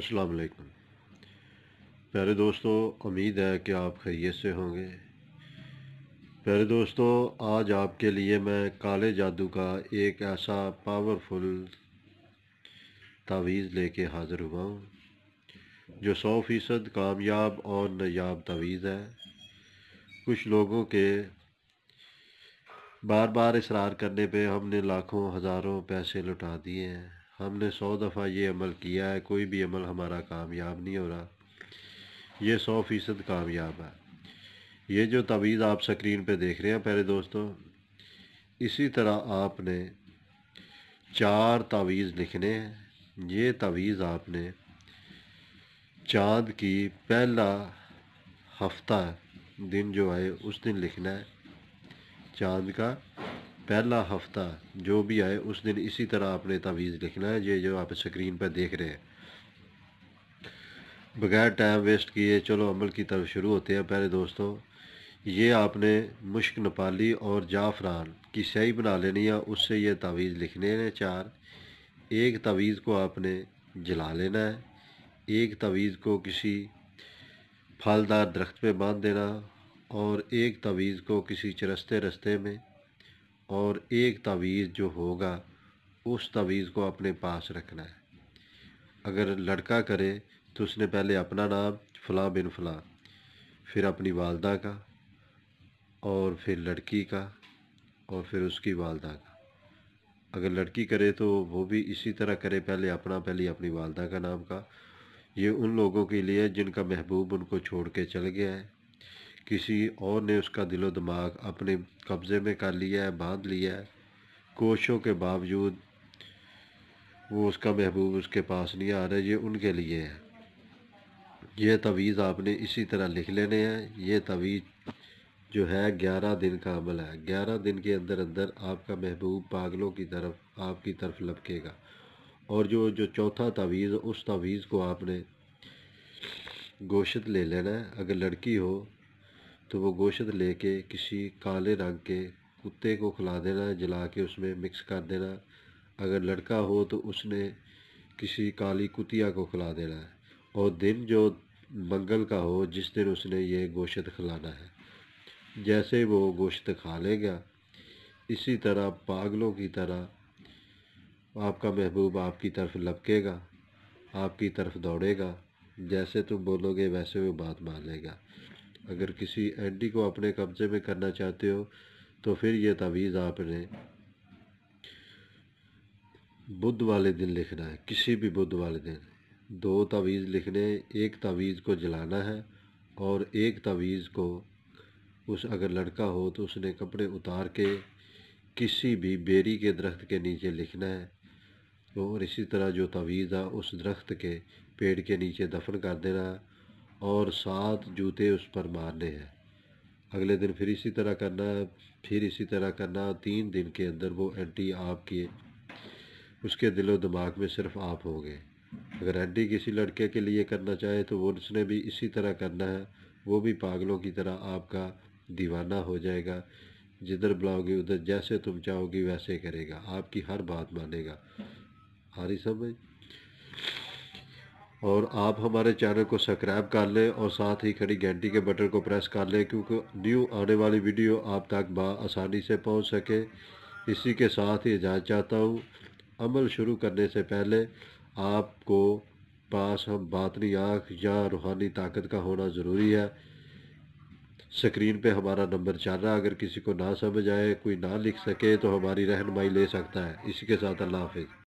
असलकम प्यारे दोस्तों उम्मीद है कि आप खैरियत से होंगे प्यारे दोस्तों आज आपके लिए मैं काले जादू का एक ऐसा पावरफुल तावीज़ लेके हाज़िर हुआ हूँ जो सौ फ़ीसद कामयाब और नायाब तावीज़ है कुछ लोगों के बार बार इसरार करने पे हमने लाखों हज़ारों पैसे लुटा दिए हैं हमने सौ दफ़ा ये अमल किया है कोई भी अमल हमारा कामयाब नहीं हो रहा ये सौ फ़ीसद कामयाब है ये जो तवीज़ आप स्क्रीन पे देख रहे हैं प्यारे दोस्तों इसी तरह आपने चार तवीज़ लिखने हैं ये तवीज़ आपने चाँद की पहला हफ्ता दिन जो है उस दिन लिखना है चाँद का पहला हफ़्ता जो भी आए उस दिन इसी तरह आपने तावीज़ लिखना है ये जो आप स्क्रीन पर देख रहे हैं बगैर टाइम वेस्ट किए चलो अमल की तरफ शुरू होते हैं पहले दोस्तों ये आपने मुश्क नपाली और जाफरान की सही बना लेनी है उससे ये तावीज़ लिखने हैं चार एक तावीज़ को आपने जला लेना है एक तावीज़ को किसी फलदार दरख्त पे बांध देना और एक तावीज़ को किसी चरस्ते रस्ते में और एक तवीज़ जो होगा उस तवीज़ को अपने पास रखना है अगर लड़का करे तो उसने पहले अपना नाम फ़लाँ बिन फ़लाँ फिर अपनी वालदा का और फिर लड़की का और फिर उसकी वालदा का अगर लड़की करे तो वो भी इसी तरह करे पहले अपना पहले अपनी वालदा का नाम का ये उन लोगों के लिए जिनका महबूब उनको छोड़ के चल गया है किसी और ने उसका दिलो दिमाग अपने कब्ज़े में कर लिया है बांध लिया है कोशों के बावजूद वो उसका महबूब उसके पास नहीं आ रहा ये उनके लिए है ये तवीज़ आपने इसी तरह लिख लेने हैं ये तवीज़ जो है ग्यारह दिन का अमल है ग्यारह दिन के अंदर अंदर आपका महबूब पागलों की तरफ आपकी तरफ लपकेगा और जो जो चौथा तवीज़ उस तवीज़ को आपने गोशत ले लेना है अगर लड़की हो तो वो गोश्त लेके किसी काले रंग के कुत्ते को खिला देना जला के उसमें मिक्स कर देना अगर लड़का हो तो उसने किसी काली कुतिया को खिला देना है और दिन जो मंगल का हो जिस दिन उसने ये गोश्त खिलाना है जैसे वो गोश्त खा लेगा इसी तरह पागलों की तरह आपका महबूब आपकी तरफ लपकेगा आपकी तरफ दौड़ेगा जैसे तुम बोलोगे वैसे वो बात मान लेगा अगर किसी एंटी को अपने कब्ज़े में करना चाहते हो तो फिर यह तावीज़ आपने बुध वाले दिन लिखना है किसी भी बुध वाले दिन दो तावीज़ लिखने एक तावीज़ को जलाना है और एक तावीज़ को उस अगर लड़का हो तो उसने कपड़े उतार के किसी भी बेरी के दरख्त के नीचे लिखना है और इसी तरह जो तावीज़ है उस दरख्त के पेड़ के नीचे दफन कर देना और सात जूते उस पर मारने हैं अगले दिन फिर इसी तरह करना है फिर इसी तरह करना तीन दिन के अंदर वो एंटी आप किए उसके दिलो दिमाग में सिर्फ आप हो गए अगर एंटी किसी लड़के के लिए करना चाहे तो वो उसने भी इसी तरह करना है वो भी पागलों की तरह आपका दीवाना हो जाएगा जिधर बुलाओगे उधर जैसे तुम चाहोगी वैसे करेगा आपकी हर बात मानेगा आ रही समझ और आप हमारे चैनल को सब्सक्राइब कर लें और साथ ही खड़ी घंटी के बटन को प्रेस कर लें क्योंकि न्यू आने वाली वीडियो आप तक आसानी से पहुंच सके इसी के साथ ही जान चाहता हूं अमल शुरू करने से पहले आपको पास हम बातनी आँख या रूहानी ताकत का होना ज़रूरी है स्क्रीन पे हमारा नंबर चल रहा है अगर किसी को ना समझ आए कोई ना लिख सके तो हमारी रहनमाई ले सकता है इसी के साथ अल्लाह हाफिज़